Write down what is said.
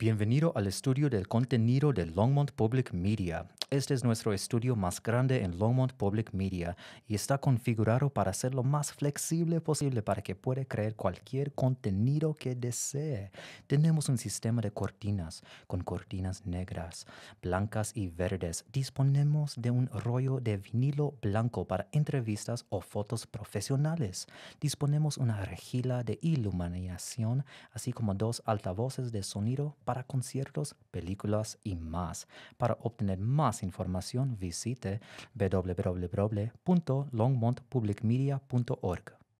Bienvenido al estudio del contenido de Longmont Public Media este es nuestro estudio más grande en Longmont Public Media y está configurado para ser lo más flexible posible para que pueda crear cualquier contenido que desee. Tenemos un sistema de cortinas con cortinas negras, blancas y verdes. Disponemos de un rollo de vinilo blanco para entrevistas o fotos profesionales. Disponemos una regila de iluminación, así como dos altavoces de sonido para conciertos, películas y más. Para obtener más información visite www.longmontpublicmedia.org.